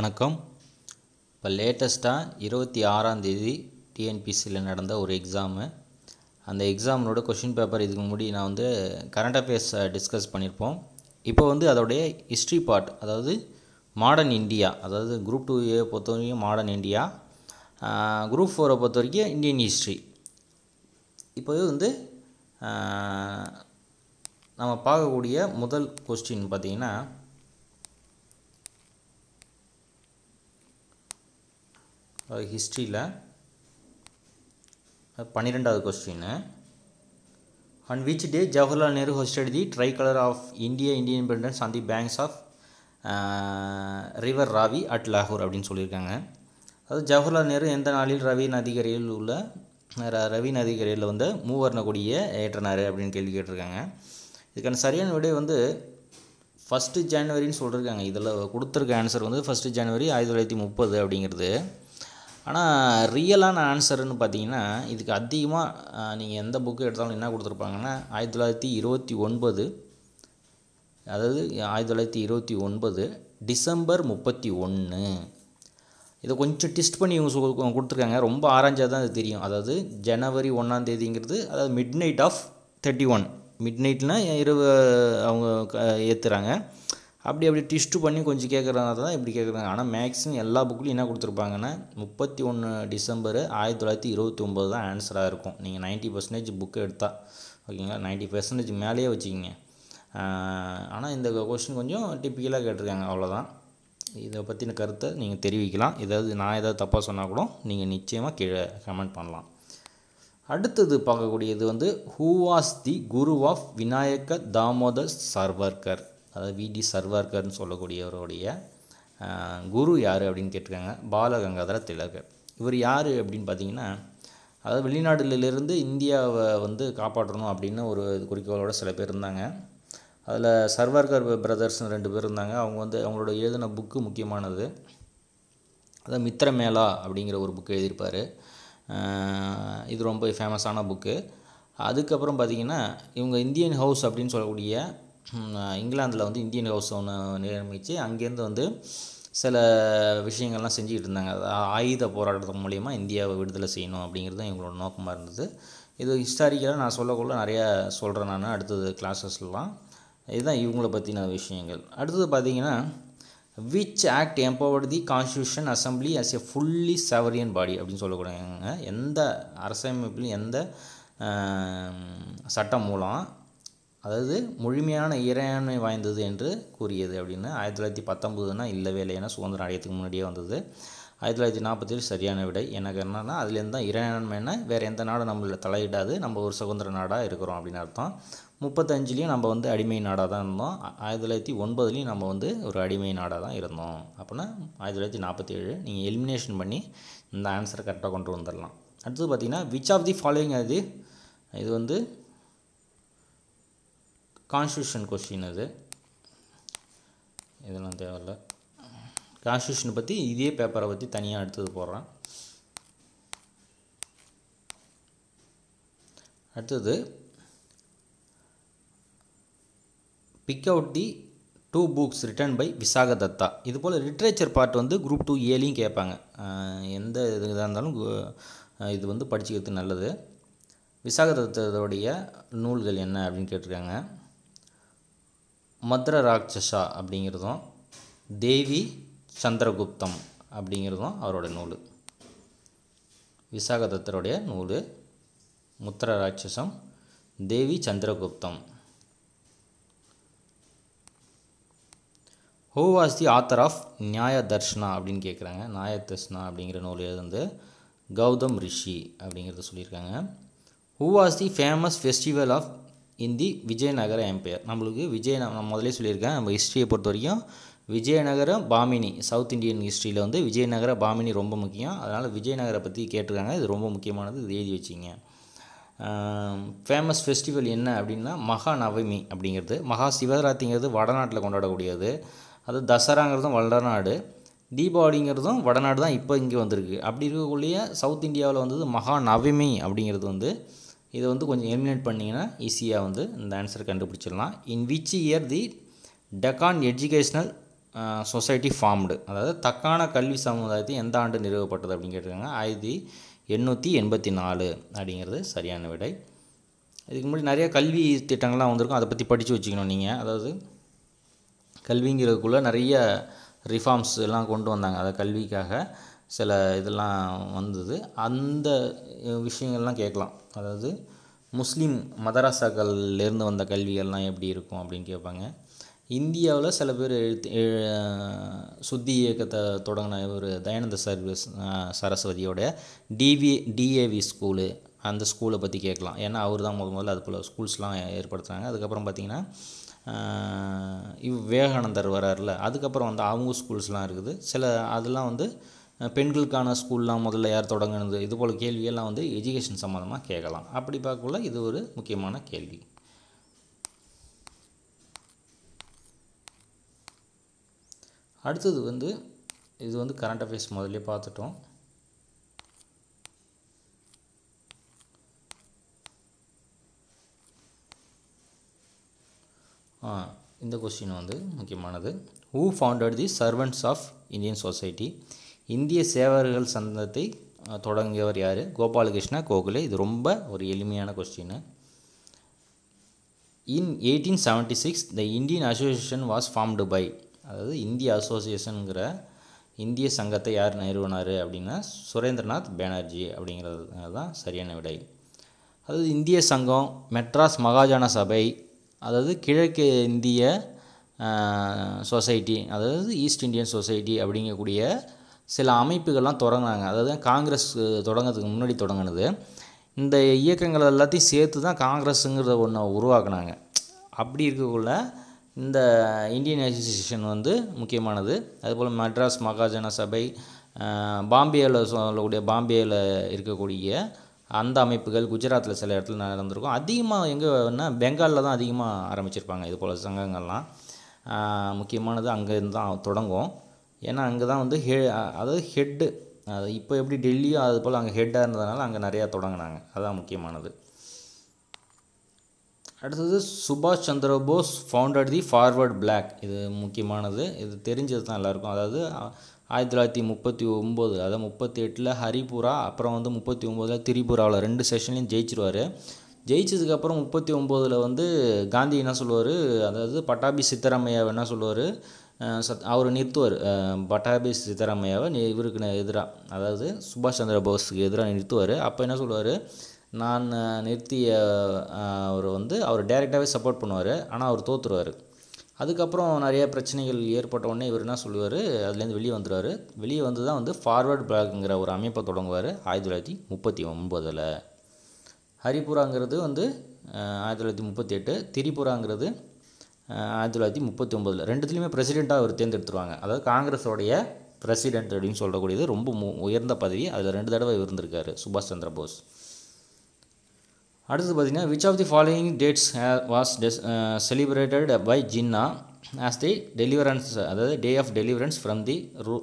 வணக்கம் இப்போ லேட்டஸ்ட்டாக இருபத்தி ஆறாம் தேதி டிஎன்பிசியில் நடந்த ஒரு எக்ஸாமு அந்த எக்ஸாமினோட கொஷின் பேப்பர் இதுக்கு முன்னாடி நான் வந்து கரண்ட் அஃபேர்ஸை டிஸ்கஸ் பண்ணியிருப்போம் இப்போ வந்து அதோடைய ஹிஸ்ட்ரி பார்ட் அதாவது மாடர்ன் இந்தியா அதாவது குரூப் டூ ஏ பொறுத்த வரைக்கும் மாடர்ன் இந்தியா குரூப் ஃபோரை பொறுத்த வரைக்கும் இந்தியன் ஹிஸ்ட்ரி இப்போ வந்து நம்ம பார்க்கக்கூடிய முதல் கொஸ்டின் பார்த்திங்கன்னா ஹிஸ்ட்ரியில் பன்னிரெண்டாவது question and which day Jawaharlal Nehru hosted the tricolour of India Indian independence on the banks of river Ravi at லாகூர் அப்படின்னு சொல்லியிருக்காங்க அது ஜவஹர்லால் நேரு எந்த நாளில் ரவி நதிகரையில் உள்ள ரவி நதிகரையில் வந்து மூவர்ண கொடியை ஏற்றினார் அப்படின்னு கேள்வி கேட்டிருக்காங்க இதுக்கான சரியான விடை வந்து ஃபஸ்ட்டு ஜனவரின்னு சொல்லியிருக்காங்க இதில் கொடுத்துருக்க ஆன்சர் வந்து ஃபஸ்ட்டு ஜனவரி ஆயிரத்தி தொள்ளாயிரத்தி முப்பது அப்படிங்கிறது ஆனால் ரியலான ஆன்சருன்னு பார்த்தீங்கன்னா இதுக்கு அதிகமாக நீங்கள் எந்த புக்கு எடுத்தாலும் என்ன கொடுத்துருப்பாங்கன்னா ஆயிரத்தி தொள்ளாயிரத்தி இருபத்தி ஒன்பது அதாவது ஆயிரத்தி தொள்ளாயிரத்தி இருபத்தி ஒன்பது டிசம்பர் முப்பத்தி ஒன்று இதை கொஞ்சம் டிஸ்ட் பண்ணி இவங்க கொடுத்துருக்காங்க ரொம்ப ஆரஞ்சாக தான் அது தெரியும் அதாவது ஜனவரி ஒன்றாம் தேதிங்கிறது அதாவது midnight of thirty one மிட் நைட்னால் இரவு அவங்க ஏற்றுறாங்க அப்படி அப்படி டிஸ்ட்டு பண்ணி கொஞ்சம் கேட்குறதுனால தான் இப்படி கேட்குறாங்க ஆனால் மேக்ஸிமம் எல்லா புக்கிலும் என்ன கொடுத்துருப்பாங்கன்னா முப்பத்தி ஒன்று டிசம்பர் ஆயிரத்தி தொள்ளாயிரத்தி இருபத்தி ஒம்பது தான் ஆன்சராக இருக்கும் நீங்கள் நைன்ட்டி பர்சன்டேஜ் புக்கு எடுத்தால் ஓகேங்களா நைன்ட்டி பர்சன்டேஜ் மேலேயே வச்சுக்கிங்க ஆனால் இந்த கொஷின் கொஞ்சம் டிப்பிக்கலாக கேட்டிருக்காங்க அவ்வளோதான் இதை பற்றின கருத்தை நீங்கள் தெரிவிக்கலாம் ஏதாவது நான் ஏதாவது தப்பாக சொன்னால் கூட நீங்கள் நிச்சயமாக கீழே கமெண்ட் பண்ணலாம் அடுத்தது பார்க்கக்கூடியது வந்து who the guru of Vinayak Damodar Savarkar அதாவது விடி சர்வார்கர்னு சொல்லக்கூடியவருடைய குரு யார் அப்படின்னு கேட்டிருக்காங்க பாலகங்காதர திலகர் இவர் யார் அப்படின்னு பார்த்தீங்கன்னா அதாவது வெளிநாடுகளிலிருந்து இந்தியாவை வந்து காப்பாற்றணும் அப்படின்னு ஒரு குறிக்கோளோட சில பேர் இருந்தாங்க அதில் சர்வார்கர் பிரதர்ஸ்னு ரெண்டு பேர் இருந்தாங்க அவங்க வந்து அவங்களோட எழுதின புக்கு முக்கியமானது அதாவது மித்ரமேளா அப்படிங்கிற ஒரு புக்கு எழுதியிருப்பார் இது ரொம்ப ஃபேமஸான புக்கு அதுக்கப்புறம் பார்த்திங்கன்னா இவங்க இந்தியன் ஹவுஸ் அப்படின்னு சொல்லக்கூடிய இங்கிலாந்தில் வந்து இந்தியன் ஹவுஸ் ஒன்று நியமித்து அங்கேருந்து வந்து சில விஷயங்கள்லாம் செஞ்சுக்கிட்டு இருந்தாங்க அதாவது ஆயுத போராட்டத்து மூலிமா இந்தியாவை விடுதலை செய்யணும் அப்படிங்கிறது தான் எங்களோட நோக்கமாக இருந்தது இது ஹிஸ்டாரிக்கலாக நான் சொல்லக்குள்ள நிறையா சொல்கிறேன் நான் அடுத்தது கிளாஸஸ்லாம் இதுதான் இவங்கள பற்றின விஷயங்கள் அடுத்தது பார்த்தீங்கன்னா which act empowered the constitution assembly as a fully sovereign body அப்படின்னு சொல்லக்கூடாதுங்க எந்த அரசமைப்பிலையும் எந்த சட்டம் மூலம் அதாவது முழுமையான இறையாண்மை வாய்ந்தது என்று கூறியது அப்படின்னு ஆயிரத்தி தொள்ளாயிரத்தி பத்தொம்போதுனா இல்லை ஏன்னா சுதந்திரம் அடையத்துக்கு முன்னாடியே வந்தது ஆயிரத்தி தொள்ளாயிரத்தி நாற்பத்தேழு சரியான விடை எனக்கு என்னென்னா அதுலேருந்து தான் இறையாண்மைனா வேறு எந்த நாடும் நம்மள தலையிடாது நம்ம ஒரு சுதந்திர நாடாக இருக்கிறோம் அப்படின்னு அர்த்தம் முப்பத்தஞ்சுலேயும் நம்ம வந்து அடிமை நாடாக தான் இருந்தோம் ஆயிரத்தி தொள்ளாயிரத்தி ஒன்பதுலேயும் நம்ம வந்து ஒரு அடிமை நாடாக தான் இருந்தோம் அப்படின்னா ஆயிரத்தி தொள்ளாயிரத்தி நாற்பத்தி ஏழு நீங்கள் எலிமினேஷன் பண்ணி இந்த ஆன்சரை கரெக்டாக கொண்டு வந்துடலாம் அடுத்தது பார்த்திங்கன்னா விச் ஆஃப் தி ஃபாலோயிங் அது இது வந்து கான்ஸ்டியூஷன் கொஸ்டின் அது இதெல்லாம் தேவையில்ல கான்ஸ்டியூஷனை பற்றி இதே பேப்பரை பற்றி தனியாக அடுத்தது போடுறேன் அடுத்தது pick out the two books written by Vishakhadatta இது போல் லிட்ரேச்சர் பார்ட் வந்து குரூப் டூ ஏலையும் கேட்பாங்க எந்த இதாக இருந்தாலும் இது வந்து படிச்சுக்கிறது நல்லது விசாக தத்தோடைய நூல்கள் என்ன அப்படின்னு கேட்டிருக்காங்க மதுர ராட்சசா அப்படிங்கிறதும் தேவி சந்திரகுப்தம் அப்படிங்கிறதும் அவரோட நூல் விசாகதத்தருடைய நூல் Mudrarakshasa Devichandraguptam who was the author of Nyaya Darshana அப்படின்னு கேட்குறாங்க நியாய தர்ஷனா அப்படிங்கிற நூல் வந்து கௌதம் ரிஷி அப்படிங்கிறத சொல்லியிருக்காங்க who was the famous festival of in the Vijayanagara empire நம்மளுக்கு விஜய நான் முதலே சொல்லியிருக்கேன் நம்ம ஹிஸ்ட்ரியை பொறுத்த வரைக்கும் விஜயநகர பாமினி சவுத் இந்தியன் ஹிஸ்ட்ரியில் வந்து விஜயநகர பாமினி ரொம்ப முக்கியம் அதனால் விஜயநகரை பற்றி கேட்டிருக்காங்க இது ரொம்ப முக்கியமானது இது எழுதி வச்சிங்க ஃபேமஸ் ஃபெஸ்டிவல் என்ன அப்படின்னா மகா நவமி அப்படிங்கிறது மகா சிவராத்திங்கிறது வடநாட்டில் கொண்டாடக்கூடியது அது தசராங்கிறதும் வடநாடு தீபாவளிங்கிறதும் வடநாடு தான் இப்போ இங்கே வந்திருக்கு அப்படி இருக்கக்கூடிய சவுத் இந்தியாவில் வந்தது மகா நவமி அப்படிங்கிறது வந்து இதை வந்து கொஞ்சம் எலிமினேட் பண்ணிங்கன்னா ஈஸியாக வந்து இந்த ஆன்சர் கண்டுபிடிச்சிடலாம் in which year the Deccan educational society formed அதாவது தக்கான கல்வி சமுதாயத்தை எந்த ஆண்டு நிறுவப்பட்டது அப்படின்னு கேட்டிருக்காங்க ஆயிரத்தி எண்ணூற்றி எண்பத்தி நாலு அப்படிங்கிறது சரியான விடை இதுக்கு முன்னாடி நிறைய கல்வி திட்டங்கள்லாம் வந்திருக்கும் அதை பற்றி படித்து வச்சுக்கணும் நீங்கள் அதாவது கல்விங்கிறதுக்குள்ளே நிறைய ரிஃபார்ம்ஸ் எல்லாம் கொண்டு வந்தாங்க அதை கல்விக்காக சில இதெல்லாம் வந்தது அந்த விஷயங்கள்லாம் கேட்கலாம் அதாவது முஸ்லீம் மதராசாக்கள்லேருந்து வந்த கல்விகள்லாம் எப்படி இருக்கும் அப்படின்னு கேட்பாங்க இந்தியாவில் சில பேர் எழுத்து சுத்தி இயக்கத்தை தொடங்கின இவர் தயானந்த சர்வீஸ் சரஸ்வதியோடைய டிவி டிஏவி ஸ்கூலு அந்த ஸ்கூலை பற்றி கேட்கலாம் ஏன்னா அவர் தான் முதல் முதல்ல அது போல் ஸ்கூல்ஸ்லாம் ஏற்படுத்துகிறாங்க அதுக்கப்புறம் பார்த்திங்கன்னா இவ் விவேகானந்தர் வராருல அதுக்கப்புறம் வந்து அவங்க ஸ்கூல்ஸ்லாம் இருக்குது சில அதெல்லாம் வந்து பெண்களுக்கான ஸ்கூல்லாம் முதல்ல யார் தொடங்கினது இது போல் கேள்வியெல்லாம் வந்து எஜுகேஷன் சம்மந்தமாக கேட்கலாம் அப்படி பார்க்கக்குள்ள இது ஒரு முக்கியமான கேள்வி அடுத்தது வந்து இது வந்து கரண்ட் அஃபேர்ஸ் முதல்ல பார்த்துட்டோம் இந்த கொஸ்டின் வந்து முக்கியமானது who founded the servants of Indian society இந்திய சேவர்கள் சந்தத்தை தொடங்கியவர் யார் கோபாலகிருஷ்ணா கோகுலே இது ரொம்ப ஒரு எளிமையான question in eighteen seventy six the Indian association was formed by அதாவது இந்திய அசோசியேஷனுங்கிற இந்திய சங்கத்தை யார் நிறுவனார் அப்படின்னா சுரேந்திரநாத் பானர்ஜி அப்படிங்கிறது தான் சரியான விடை அதாவது இந்திய சங்கம் மெட்ராஸ் மகாஜன சபை அதாவது கிழக்கு இந்திய சொசைட்டி அதாவது ஈஸ்ட் இந்தியன் சொசைட்டி அப்படிங்கக்கூடிய சில அமைப்புகள்லாம் தொடங்கினாங்க அதாவது காங்கிரஸ் தொடங்கிறதுக்கு முன்னாடி தொடங்கினது இந்த இயக்கங்கள் எல்லாத்தையும் சேர்த்து தான் காங்கிரஸுங்கிறத ஒன்று உருவாக்குனாங்க அப்படி இருக்கக்குள்ள இந்த இந்தியன் அசோசியேஷன் வந்து முக்கியமானது அதுபோல் மெட்ராஸ் மகாஜன சபை பாம்பேயில் சொல்லக்கூடிய பாம்பேயில் இருக்கக்கூடிய அந்த அமைப்புகள் குஜராத்தில் சில இடத்துல நடந்திருக்கும் அதிகமாக எங்கேன்னா பெங்காலில் தான் அதிகமாக ஆரம்பிச்சிருப்பாங்க இது போல் சங்கங்கள்லாம் முக்கியமானது அங்கேருந்து தான் தொடங்கும் ஏன்னா அங்கே தான் வந்து ஹெ அதாவது ஹெட்டு அது இப்போ எப்படி டெல்லியோ அது போல் அங்கே ஹெட்டாக இருந்ததுனால அங்கே நிறையா தொடங்கினாங்க அதுதான் முக்கியமானது அடுத்தது சுபாஷ் Chandra Bose founded the forward bloc இது முக்கியமானது இது தெரிஞ்சது தான் எல்லாருக்கும் அதாவது ஆயிரத்தி தொள்ளாயிரத்தி முப்பத்தி ஒம்பது அதாவது முப்பத்தி எட்டில் ஹரிபுரா அப்புறம் வந்து முப்பத்தி ஒம்போதில் திரிபுராவில் ரெண்டு செஷன்லையும் ஜெயிச்சிருவார் ஜெயிச்சதுக்கப்புறம் முப்பத்தி ஒம்போதில் வந்து காந்தி என்ன சொல்லுவார் அதாவது பட்டாபி சித்தராமையா என்ன சொல்லுவார் சத் அவர் நிறுத்துவார் பட்டாபி சித்தராமையாவை இவருக்கு எதிராக அதாவது சுபாஷ் சந்திர போஸுக்கு எதிராக நிறுத்துவார் அப்போ என்ன சொல்லுவார் நான் நிறுத்திய அவர் வந்து அவர் டைரெக்டாகவே சப்போர்ட் பண்ணுவார் ஆனால் அவர் தோற்றுருவார் அதுக்கப்புறம் நிறைய பிரச்சனைகள் ஏற்பட்ட உடனே இவர் என்ன சொல்லுவார் அதுலேருந்து வெளியே வந்துடுவார் வெளியே வந்து தான் வந்து ஃபார்வர்ட் பிளாக்ங்கிற ஒரு அமைப்பை தொடங்குவார் ஆயிரத்தி தொள்ளாயிரத்தி முப்பத்தி ஒம்பதில் ஹரிபுராங்கிறது வந்து ஆயிரத்தி தொள்ளாயிரத்தி முப்பத்தி எட்டு திரிபுராங்கிறது ஆயிரத்தி தொள்ளாயிரத்தி முப்பத்தி ஒம்பதில் ரெண்டுத்துலேயுமே பிரசிடெண்ட்டாக அவர் தேர்ந்தெடுத்துருவாங்க அதாவது காங்கிரஸோடைய பிரசிடெண்ட் அப்படின்னு சொல்லக்கூடியது ரொம்ப உயர்ந்த பதவி அதில் ரெண்டு தடவை இருந்திருக்கார் சுபாஷ் சந்திர போஸ் அடுத்து பார்த்திங்கன்னா which of the following dates was this celebrated by Jinnah as the deliverance அதாவது day of deliverance from the ரூ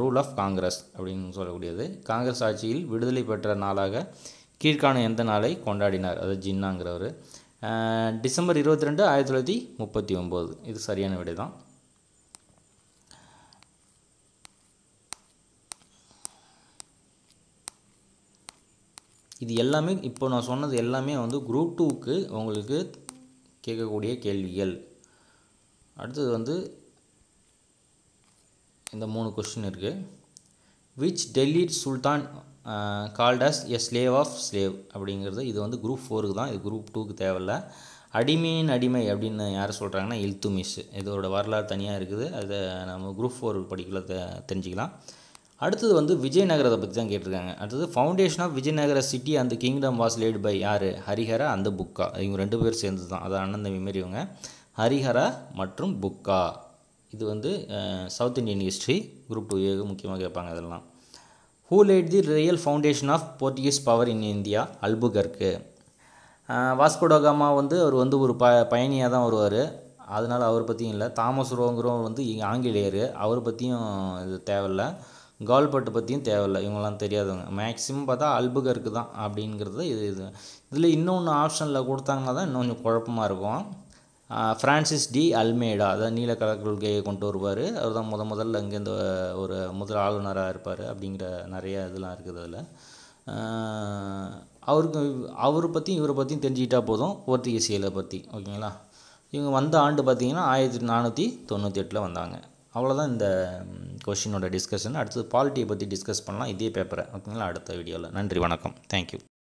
ரூல் ஆஃப் காங்கிரஸ் அப்படின்னு சொல்லக்கூடியது காங்கிரஸ் ஆட்சியில் விடுதலை பெற்ற நாளாக கீழ்காணும் எந்த நாளை கொண்டாடினார் அதாவது ஜின்னாங்கிறவர் டிசம்பர் இருபத்தி ரெண்டு ஆயிரத்தி தொள்ளாயிரத்தி முப்பத்தி ஒம்பது இது சரியான விடை தான் இது எல்லாமே இப்போ நான் சொன்னது எல்லாமே வந்து குரூப் டூக்கு உங்களுக்கு கேட்கக்கூடிய கேள்விகள் அடுத்தது வந்து இந்த மூணு கொஸ்டின் இருக்குது which Delhi sultan as a slave of slave அப்படிங்கிறது இது வந்து குரூப் ஃபோருக்கு தான் இது குரூப் டூக்கு தேவையில்ல அடிமையின் அடிமை அப்படின்னு யார் சொல்கிறாங்கன்னா இல்துமிஸ் இதோட வரலாறு தனியாக இருக்குது அதை நம்ம குரூப் ஃபோர் படிக்கல தெரிஞ்சுக்கலாம் அடுத்தது வந்து விஜயநகரத்தை பற்றி தான் கேட்டிருக்காங்க அடுத்தது ஃபவுண்டேஷன் ஆஃப் விஜயநகர சிட்டி அந்த கிங்டம் வாஸ் லேட் பை யார் ஹரிஹரா அந்த புக்கா இவங்க ரெண்டு பேர் சேர்ந்து தான் அது அண்ணன் தம்பி மாரி இவங்க ஹரிஹரா மற்றும் புக்கா இது வந்து south Indian history group two ஏக முக்கியமாக கேட்பாங்க அதெல்லாம் who laid the real foundation of Portuguese power in India Albuquerque Vasco da Gama வந்து அவர் வந்து ஒரு ப பயணியாக தான் வருவார் அதனால் அவரை பற்றியும் இல்லை தாமஸ் ரோங்கிறவர் வந்து இங்கே ஆங்கிலேயர் அவரை பற்றியும் இது தேவையில்லை கால்பட்டு பற்றியும் தேவையில்லை இவங்களாம் தெரியாதவங்க மேக்ஸிமம் பார்த்தா அல்புகர்க்கு தான் அப்படிங்கிறது இது இது இதில் இன்னொன்று ஆப்ஷனில் கொடுத்தாங்கன்னா தான் இன்னும் கொஞ்சம் குழப்பமாக இருக்கும் ஃப்ரான்சிஸ் டி அல்மேடா அதாவது நீல கலர் கொள்கையை கொண்டு வருவார் அவர் தான் முத முதல்ல அங்கேருந்து ஒரு முதல் ஆளுநராக இருப்பார் அப்படிங்கிற நிறைய இதெல்லாம் இருக்குது அதில் அவருக்கு அவரை பற்றியும் இவரை பற்றியும் தெரிஞ்சுக்கிட்டால் போதும் போர்த்துகீசியலை பற்றி ஓகேங்களா இவங்க வந்த ஆண்டு பார்த்திங்கன்னா ஆயிரத்தி நானூற்றி தொண்ணூற்றி எட்டில் வந்தாங்க அவ்வளோதான் இந்த கொஷினோட டிஸ்கஷன் அடுத்தது பாலிட்டியை பற்றி டிஸ்கஸ் பண்ணலாம் இதே பேப்பரை ஓகேங்களா அடுத்த வீடியோவில் நன்றி வணக்கம் தேங்க்யூ